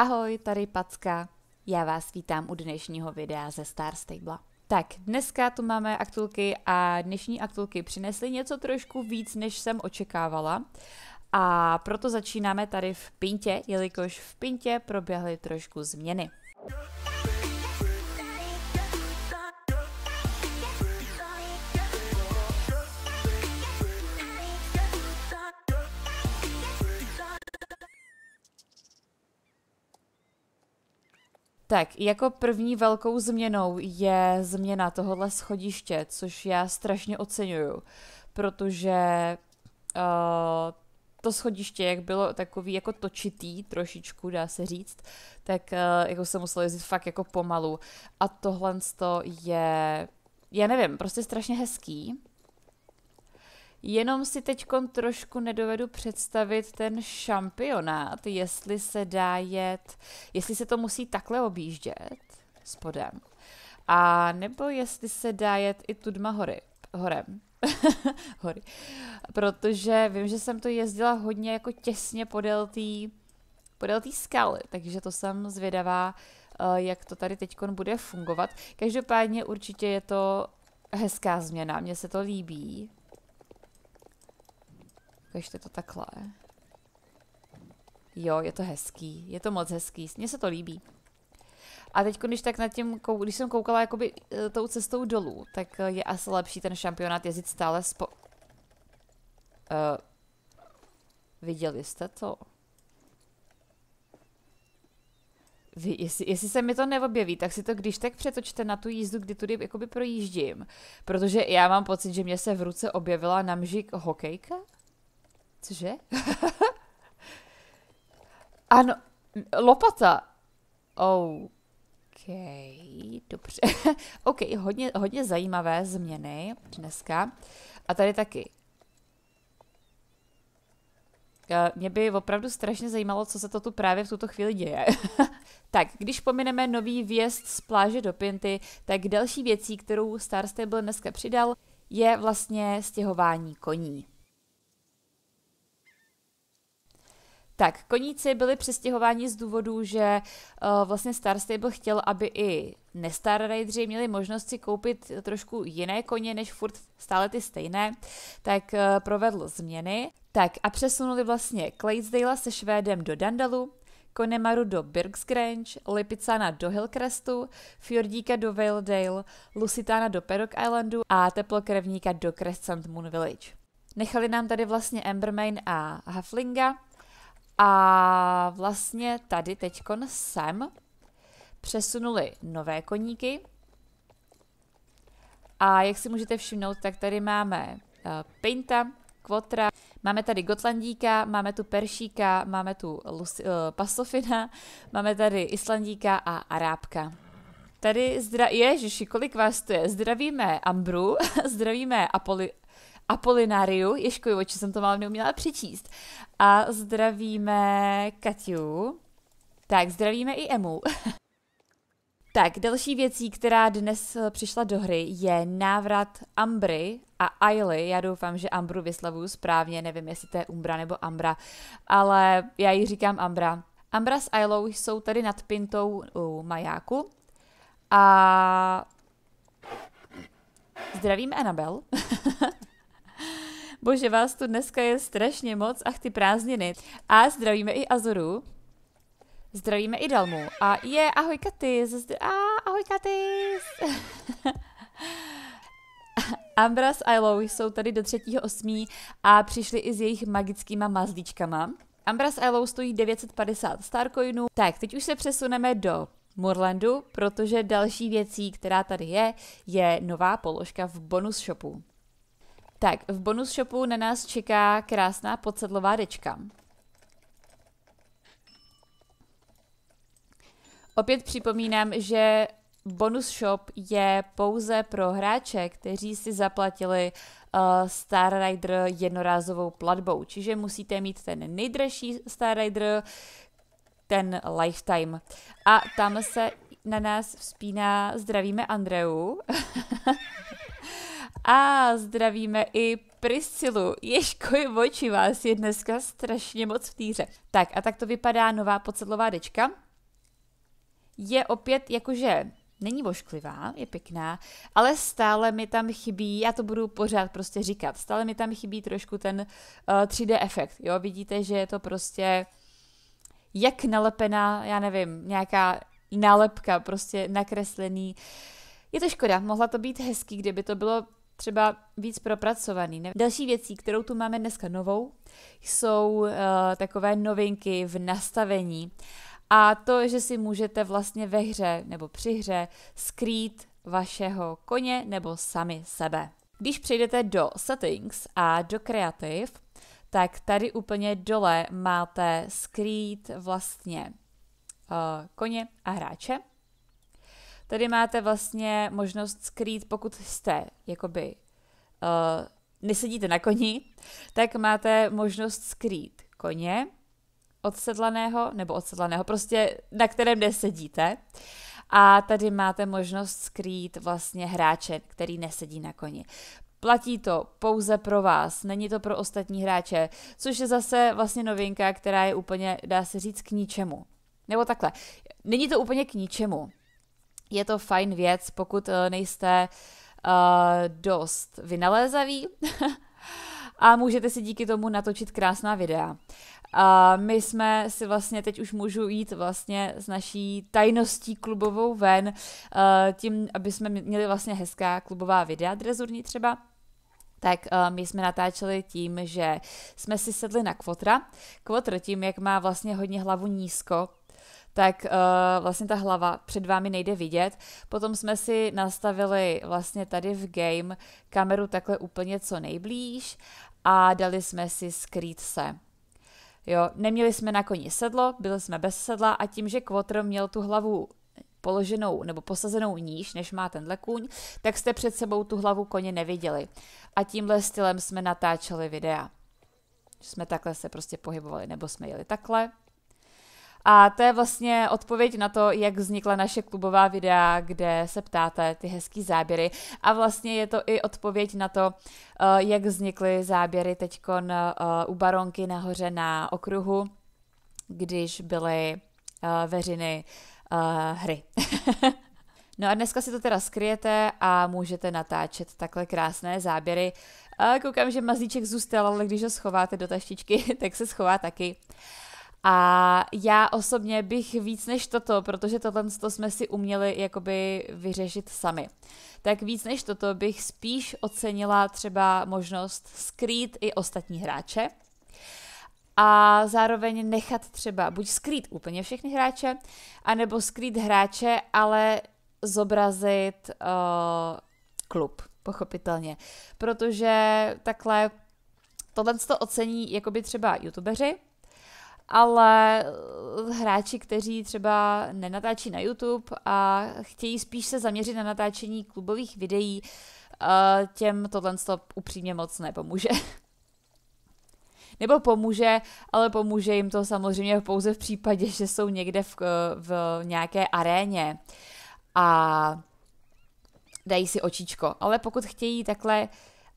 Ahoj, tady Packa. Já vás vítám u dnešního videa ze Star Stable. Tak, dneska tu máme aktulky a dnešní aktulky přinesly něco trošku víc, než jsem očekávala. A proto začínáme tady v Pintě, jelikož v Pintě proběhly trošku změny. Tak, jako první velkou změnou je změna tohohle schodiště, což já strašně oceňuju, protože uh, to schodiště, jak bylo takový jako točitý trošičku, dá se říct, tak uh, jako se muselo jezdit fakt jako pomalu. A tohle je, já nevím, prostě strašně hezký Jenom si teď trošku nedovedu představit ten šampionát, jestli se dá jet, jestli se to musí takhle objíždět spodem. A nebo jestli se dá jet i Tudma hory, horem. hory. Protože vím, že jsem to jezdila hodně jako těsně podél té podél té skaly, takže to jsem zvědavá, eh, jak to tady teď bude fungovat. Každopádně určitě je to hezká změna, mně se to líbí ukažte to takhle. Jo, je to hezký, je to moc hezký, mně se to líbí. A teď, když tak nad tím, když jsem koukala jakoby e, tou cestou dolů, tak e, je asi lepší ten šampionát jezdit stále spo... Uh, viděli jste to? Vy, jestli, jestli se mi to neobjeví, tak si to když tak přetočte na tu jízdu, kdy tudy jakoby projíždím. Protože já mám pocit, že mě se v ruce objevila namžik hokejka? Cože? ano, lopata. OK, dobře. OK, hodně, hodně zajímavé změny dneska. A tady taky. Eh, mě by opravdu strašně zajímalo, co se to tu právě v tuto chvíli děje. tak, když pomineme nový vjezd z pláže do Pinty, tak další věcí, kterou Star Stable dneska přidal, je vlastně stěhování koní. Tak, koníci byli přestěhováni z důvodu, že uh, vlastně Star Stable chtěl, aby i nestar raidři měli možnost si koupit trošku jiné koně, než furt stále ty stejné, tak uh, provedl změny. Tak a přesunuli vlastně Clydesdale se Švédem do Dandalu, Konemaru do Birksgrange, Lipicana do Hillcrestu, Fjordíka do Valedale, Lusitana do Perok Islandu a teplokrevníka do Crescent Moon Village. Nechali nám tady vlastně Embermain a Hufflinga, a vlastně tady teďkon sem přesunuli nové koníky. A jak si můžete všimnout, tak tady máme uh, Pinta, Kvotra, máme tady Gotlandíka, máme tu Peršíka, máme tu Lusi, uh, eh, Pasofina, máme tady Islandíka a Arábka. Tady zdra... Ježiši, kolik vás to je? Zdravíme Ambru, zdravíme Apoli... Apolináriu. oči jsem to málo neuměla přečíst. A zdravíme Katiu. Tak, zdravíme i Emu. tak, další věcí, která dnes eh, přišla do hry, je návrat Ambry a Aily. Já doufám, že Ambru vyslavuju správně, nevím, jestli to je Umbra nebo Ambra, ale já ji říkám Ambra. Ambra s Ailou jsou tady nad pintou u majáku a Zdravím Anabel. Bože, vás tu dneska je strašně moc, ach ty prázdniny. A zdravíme i Azoru. Zdravíme i Dalmu. A je, ahoj Katy. a, ahoj Katy. Ambras a Ilo jsou tady do 3.8. a přišli i s jejich magickýma mazlíčkama. Ambras a Ilo stojí 950 Starcoinů. Tak, teď už se přesuneme do Morlandu, protože další věcí, která tady je, je nová položka v bonus shopu. Tak, v bonus shopu na nás čeká krásná podsedlová dečka. Opět připomínám, že bonus shop je pouze pro hráče, kteří si zaplatili uh, Star Rider jednorázovou platbou. Čiže musíte mít ten nejdražší Star Rider, ten lifetime. A tam se na nás vzpíná Zdravíme Andreu. A zdravíme i Priscilu. Ježkoj oči vás je dneska strašně moc v týře. Tak a tak to vypadá nová podsedlová dečka. Je opět jakože není vošklivá, je pěkná, ale stále mi tam chybí, já to budu pořád prostě říkat, stále mi tam chybí trošku ten uh, eh, 3D efekt, jo, vidíte, že je to prostě jak nalepená, já nevím, nějaká nálepka, prostě nakreslený. Je to škoda, mohla to být hezký, kdyby to bylo třeba víc propracovaný. Ne? Další věcí, kterou tu máme dneska novou, jsou uh, takové novinky v nastavení. A to, že si můžete vlastně ve hře nebo při hře skrýt vašeho koně nebo sami sebe. Když přejdete do Settings a do Creative, tak tady úplně dole máte skrýt vlastně uh, koně a hráče. Tady máte vlastně možnost skrýt, pokud jste jakoby uh, nesedíte na koni, tak máte možnost skrýt koně odsedlaného, nebo odsedlaného, prostě na kterém nesedíte. A tady máte možnost skrýt vlastně hráče, který nesedí na koni. Platí to pouze pro vás, není to pro ostatní hráče, což je zase vlastně novinka, která je úplně, dá se říct, k ničemu. Nebo takhle, není to úplně k ničemu, je to fajn věc, pokud eh, nejste uh, dost vynalézaví a můžete si díky tomu natočit krásná videa. A my jsme si vlastně teď už můžu jít vlastně s naší tajností klubovou ven, eh, tím, aby jsme měli vlastně hezká klubová videa drezurní třeba. Tak my jsme natáčeli tím, že jsme si sedli na kvotra. Kvotr tím, jak má vlastně hodně hlavu nízko, tak uh, vlastně ta hlava před vámi nejde vidět. Potom jsme si nastavili vlastně tady v game kameru takhle úplně co nejblíž a dali jsme si skrýt se. Jo, neměli jsme na koni sedlo, byli jsme bez sedla a tím, že Quotr měl tu hlavu položenou nebo posazenou níž, než má tenhle kůň, tak jste před sebou tu hlavu koně neviděli. A tímhle stylem jsme natáčeli videa. Jsme takhle se prostě pohybovali, nebo jsme jeli takhle, a to je vlastně odpověď na to, jak vznikla naše klubová videa, kde se ptáte ty hezký záběry. A vlastně je to i odpověď na to, eh, jak vznikly záběry teď eh, u baronky nahoře na okruhu, když byly eh, veřiny hry. No a dneska si to teda skryjete a můžete natáčet takhle krásné záběry. A koukám, že mazlíček zůstal, ale když ho schováte do taštičky, tak se schová taky. A já osobně bych víc než toto, protože tohle jsme si uměli jakoby vyřešit sami, tak víc než toto bych spíš ocenila třeba možnost skrýt i ostatní hráče, a zároveň nechat třeba buď skrýt úplně všechny hráče, anebo skrýt hráče, ale zobrazit uh, klub, pochopitelně. Protože takhle tohle to ocení jakoby třeba youtubeři, ale eh, hráči, kteří třeba nenatáčí na YouTube a chtějí spíš se zaměřit na natáčení klubových videí, eh, těm tohle upřímně moc nepomůže. Nebo pomůže, ale pomůže jim to samozřejmě pouze v případě, že jsou někde v, eh, v nějaké aréně a dají si očičko. Ale pokud chtějí takhle,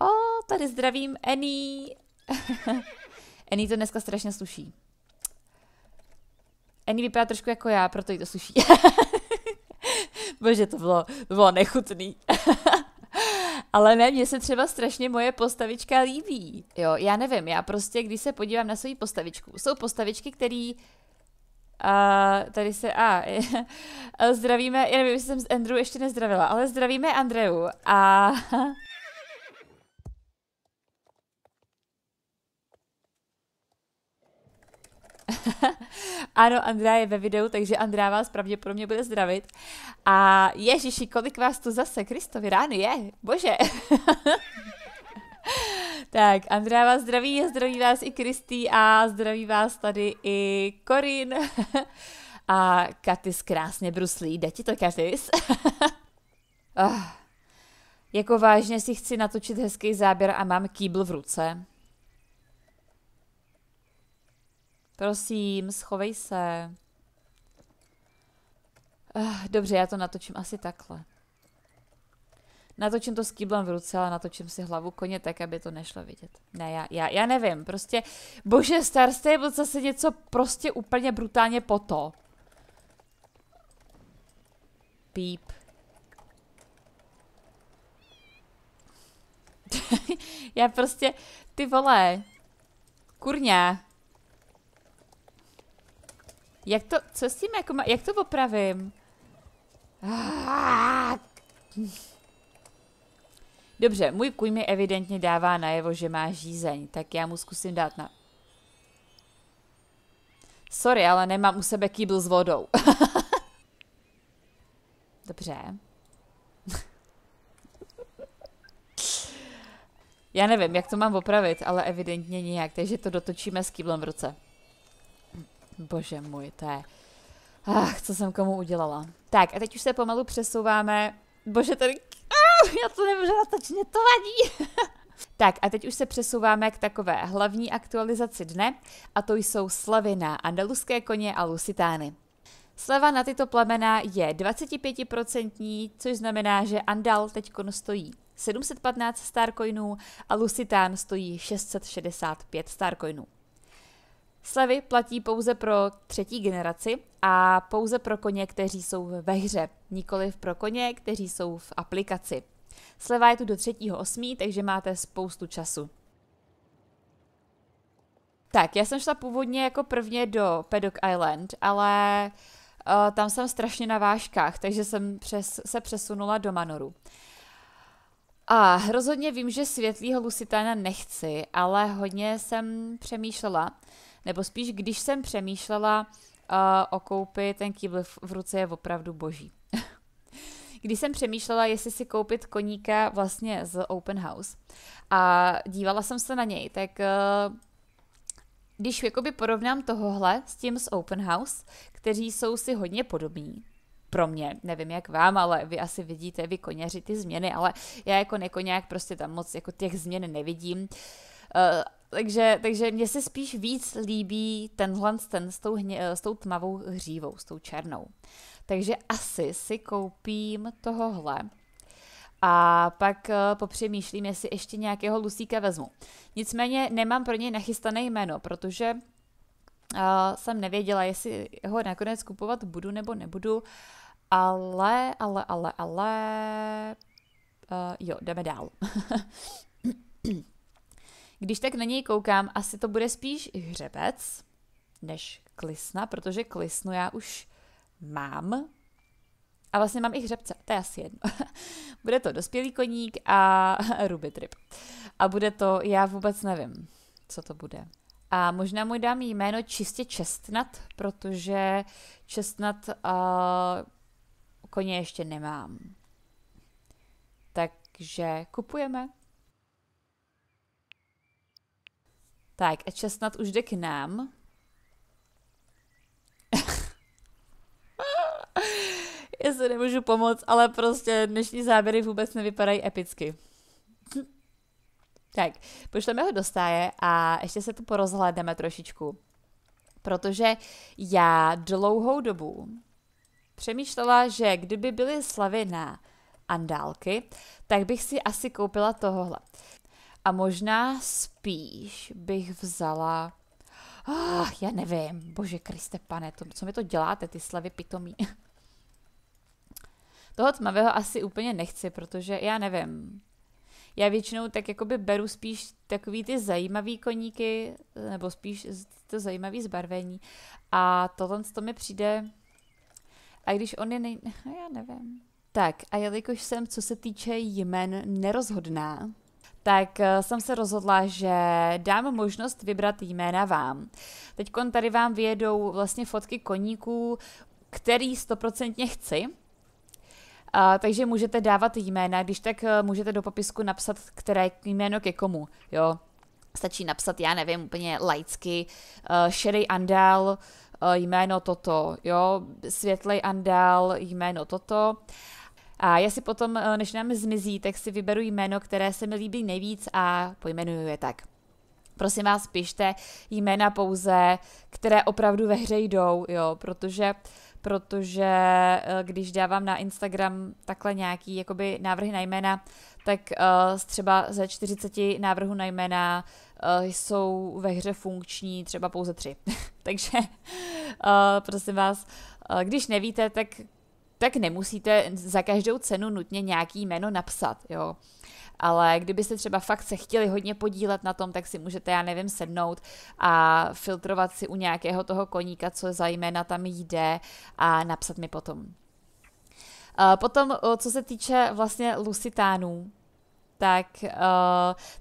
o, tady zdravím Annie. Annie to dneska strašně sluší. Annie vypadá trošku jako já, proto jí to sluší. Bože, to bylo, to bylo nechutný. Ale ne, mně se třeba strašně moje postavička líbí. Jo, já nevím, já prostě, když se podívám na svoji postavičku, jsou postavičky, které a tady se, a, zdravíme, já nevím, jestli jsem z Andrew ještě nezdravila, ale zdravíme Andreu a... ano, Andrá je ve videu, takže Andrá vás pravděpodobně bude zdravit. A ježiši, kolik vás tu zase, Kristovi, rány je, bože. tak, Andrá vás zdraví, zdraví vás i Kristý a zdraví vás tady i Korin. a Katis krásně bruslí, jde ti to, Katis? oh. Jako vážně si chci natočit hezký záběr a mám kýbl v ruce. Prosím, schovej se. Eh, dobře, já to natočím asi takhle. Natočím to s kýblem v ruce, ale natočím si hlavu koně tak, aby to nešlo vidět. Ne, já, já, já nevím, prostě, bože, Star Stable zase něco prostě úplně brutálně poto. Píp. já prostě, ty vole, kurňa. Jak to, co s tím jako má, jak to opravím? Dobře, můj kůj mi evidentně dává najevo, že má žízeň, tak já mu zkusím dát na... Sorry, ale nemám u sebe kýbl s vodou. Dobře. já nevím, jak to mám opravit, ale evidentně nějak, takže to dotočíme s kýblem v ruce. Bože můj, to je... Ach, co jsem komu udělala. Tak a teď už se pomalu přesouváme... Bože, tady... Ah, já to nemůžu natačně, to vadí. Tak a teď už se přesouváme k takové hlavní aktualizaci dne a to jsou slavy na andaluské koně a lusitány. Sleva na tyto plemena je 25%, což znamená, že Andal teď stojí 715 starcoinů a Lusitán stojí 665 starcoinů. Slevy platí pouze pro třetí generaci a pouze pro koně, kteří jsou ve hře, nikoliv pro koně, kteří jsou v aplikaci. Sleva je tu do 3.8., takže máte spoustu času. Tak, já jsem šla původně jako prvně do Paddock Island, ale uh, tam jsem strašně na vážkách, takže jsem přes, se přesunula do Manoru. A rozhodně vím, že světlýho Lusitana nechci, ale hodně jsem přemýšlela, uh, nebo spíš když jsem přemýšlela uh, o koupi, ten kýbl v ruce je opravdu boží. když jsem přemýšlela, jestli si koupit koníka vlastně z Open House a dívala jsem se na něj, tak uh, když jakoby porovnám tohohle s tím z Open House, kteří jsou si hodně podobní, pro mě, nevím jak vám, ale vy asi vidíte, vy koněři ty změny, ale já jako nekoněk prostě tam moc jako těch změn nevidím. Uh, takže, takže mně se spíš víc líbí tenhle ten s tou, hně, s tou tmavou hřívou, s tou černou. Takže asi si koupím tohohle. A pak eh, popřemýšlím, jestli ještě nějakého lusíka vezmu. Nicméně nemám pro něj nachystané jméno, protože uh, jsem nevěděla, jestli ho nakonec kupovat budu nebo nebudu. Ale, ale, ale, ale... Uh, jo, jdeme dál. Když tak na něj koukám, asi to bude spíš hřebec než klisna, protože klisnu já už mám. A vlastně mám i hřebce, to je asi jedno. bude to dospělý koník a ruby trip. A bude to, já vůbec nevím, co to bude. A možná mu dám jméno čistě čestnat, protože čestnat uh, koně ještě nemám. Takže kupujeme. Tak a snad už jde k nám. Já se nemůžu pomoct, ale prostě dnešní záběry vůbec nevypadají epicky. tak, pošleme ho do stáje a ještě se tu porozhlédneme trošičku. Protože já dlouhou dobu přemýšlela, že kdyby byly slavy na andálky, tak bych si asi koupila tohohle. A možná spíš bych vzala... Oh, já nevím, bože Kriste pane, to, co mi to děláte, ty slevy pitomí. Toho tmavého asi úplně nechci, protože já nevím. Já většinou tak jakoby beru spíš takový ty zajímavý koníky, nebo spíš to zajímavý zbarvení. A tohle to mi přijde... A když on je nej... Já nevím. Tak a jelikož jsem, co se týče jmen, nerozhodná, tak eh, jsem se rozhodla, že dám možnost vybrat jména vám. Teď tady vám vyjedou vlastně fotky koníků, který stoprocentně chci, a, takže můžete dávat jména, když tak eh, můžete do popisku napsat, které jméno ke komu, jo. Stačí napsat, já nevím, úplně laicky, uh, eh, šedý andál, uh, jméno toto, jo, světlej andál, jméno toto. Uh, a já si potom, eh, než nám zmizí, tak si vyberu jméno, které se mi líbí nejvíc a pojmenuju je tak. Prosím vás, pište jména pouze, které opravdu ve hře jdou, jo, protože protože eh, když dávám na Instagram takhle nějaký jakoby návrhy na jména, tak uh, třeba ze 40 návrhů na jména uh, jsou ve hře funkční třeba pouze tři. Takže uh, prosím vás, uh, když nevíte, tak tak nemusíte za každou cenu nutně nějaký jméno napsat, jo. Ale kdybyste třeba fakt se chtěli hodně podílet na tom, tak si můžete, já nevím, sednout a filtrovat si u nějakého toho koníka, co za jména tam jde a napsat mi potom. Potom, co se týče vlastně Lusitánů, tak uh,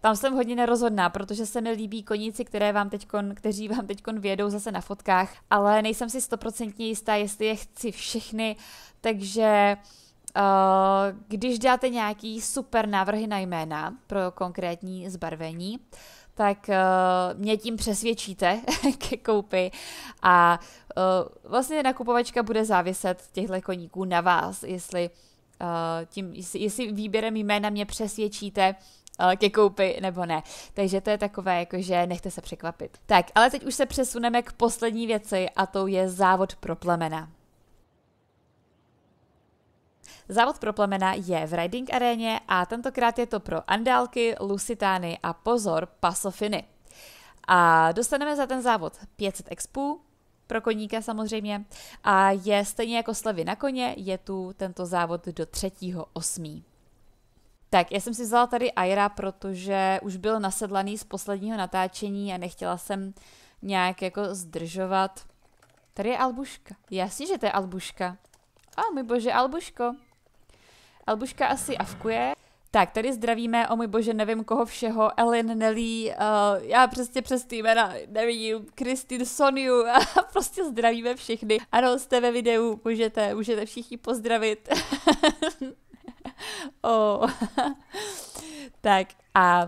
tam jsem hodně nerozhodná, protože se mi líbí koníci, které vám teďkon, kteří vám teď vědou zase na fotkách, ale nejsem si stoprocentně jistá, jestli je chci všechny, takže uh, když dáte nějaký super návrhy na jména pro konkrétní zbarvení, tak uh, mě tím přesvědčíte ke koupi a uh, vlastně nakupovačka bude záviset těchto koníků na vás, jestli uh, Eh, tím, jestli výběrem jména mě přesvědčíte, eh, ke koupi nebo ne. Takže to je takové, jakože nechte se překvapit. Tak, ale teď už se přesuneme k poslední věci a to je závod pro plemena. Závod pro plemena je v Riding aréně a tentokrát je to pro Andálky, Lusitány a pozor, Pasofiny. A dostaneme za ten závod 500 expů, pro koníka samozřejmě. A je stejně jako slevy na koně, je tu tento závod do 3.8. Tak, já jsem si vzala tady Aira, protože už byl nasedlaný z posledního natáčení a nechtěla jsem nějak jako zdržovat. Tady je Albuška. Jasně, že to je Albuška. A oh, můj bože, Albuško. Albuška asi avkuje. Tak, tady zdravíme, o můj bože, nevím koho všeho, Ellen, Nelly, uh, já přesně přes ty jména nevidím, Kristin, Soniu, a prostě zdravíme všechny. Ano, jste ve videu, můžete, můžete všichni pozdravit. oh. tak a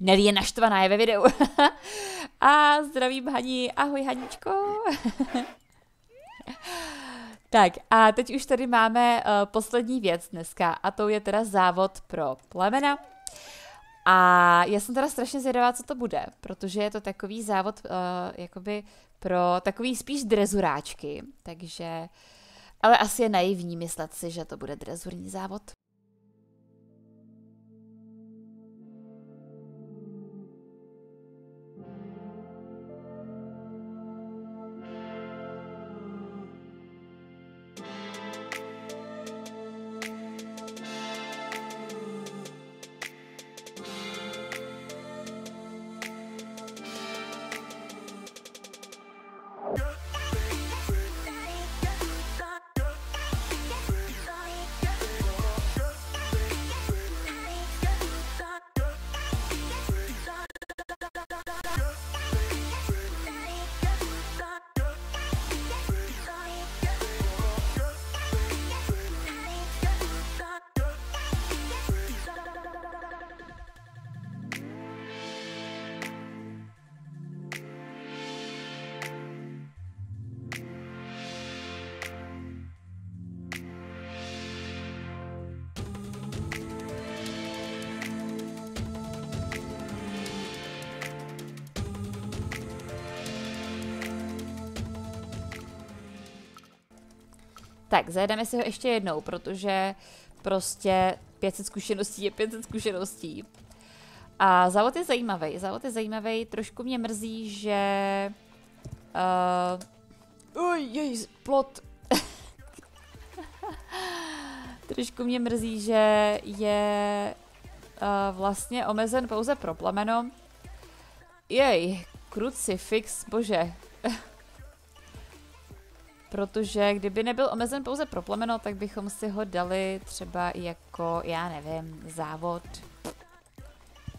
Nelly je naštvaná, je ve videu. a zdravím Haní, ahoj Haníčko. Tak a teď už tady máme uh, poslední věc dneska a to je teda závod pro plemena. A já jsem teda strašně zvědavá, co to bude, protože je to takový závod uh, jakoby pro takový spíš drezuráčky, takže ale asi je naivní myslet si, že to bude drezurní závod. Tak, zajedeme si ho ještě jednou, protože prostě 500 zkušeností je 500 zkušeností. A závod je zajímavý. Závod je zajímavý. Trošku mě mrzí, že... Uh, uj, jej, plot. Trošku mě mrzí, že je uh, vlastně omezen pouze pro plameno. Jej, krucifix, bože. protože kdyby nebyl omezen pouze pro plemeno, tak bychom si ho dali třeba jako, já nevím, závod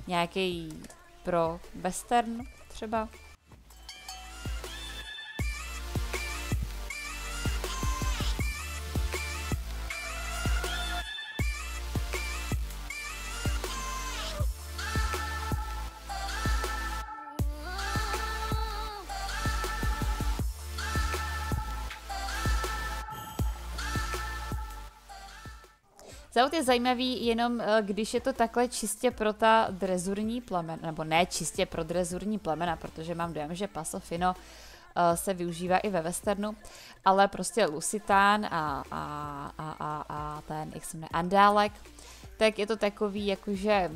nějaký pro western třeba. Zaut je zajímavý jenom, eh, když je to takhle čistě pro ta drezurní plamena, nebo ne čistě pro drezurní plamena, protože mám dojem, že Pasofino eh, se využívá i ve westernu, ale prostě Lusitán a, a, a, a, a ten, jak se jmenuje, Andálek, tak je to takový, jakože,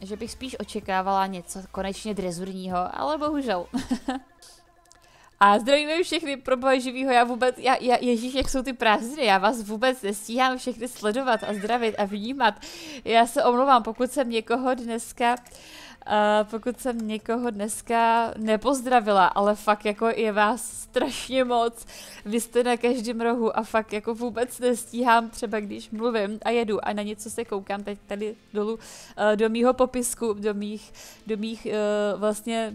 že bych spíš očekávala něco konečně drezurního, ale bohužel. A zdravíme všechny pro boje živýho, já vůbec, já, já, ježíš, jak jsou ty prázdny, já vás vůbec nestíhám všechny sledovat a zdravit a vnímat. Já se omlouvám, pokud jsem někoho dneska Uh, pokud jsem někoho dneska nepozdravila, ale fakt jako je vás strašně moc, vy jste na každém rohu a fakt jako vůbec nestíhám třeba když mluvím a jedu a na něco se koukám teď tady dolů uh, do mýho popisku, do mých, do mých uh, vlastně,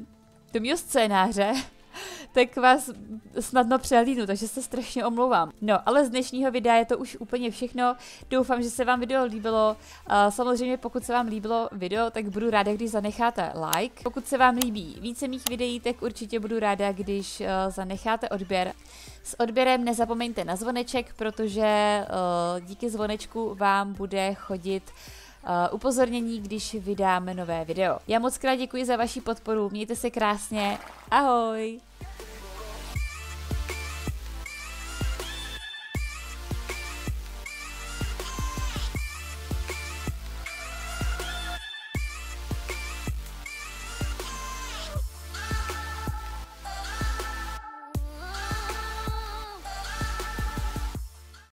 do mýho scénáře, tak vás snadno přehlídnu, takže se strašně omlouvám. No, ale z dnešního videa je to už úplně všechno. Doufám, že se vám video líbilo. Samozřejmě, pokud se vám líbilo video, tak budu ráda, když zanecháte like. Pokud se vám líbí více mých videí, tak určitě budu ráda, když eh, zanecháte odběr. S odběrem nezapomeňte na zvoneček, protože eh, díky zvonečku vám bude chodit Eh, upozornění, když vydáme nové video. Já moc krát děkuji za vaši podporu, mějte se krásně, ahoj!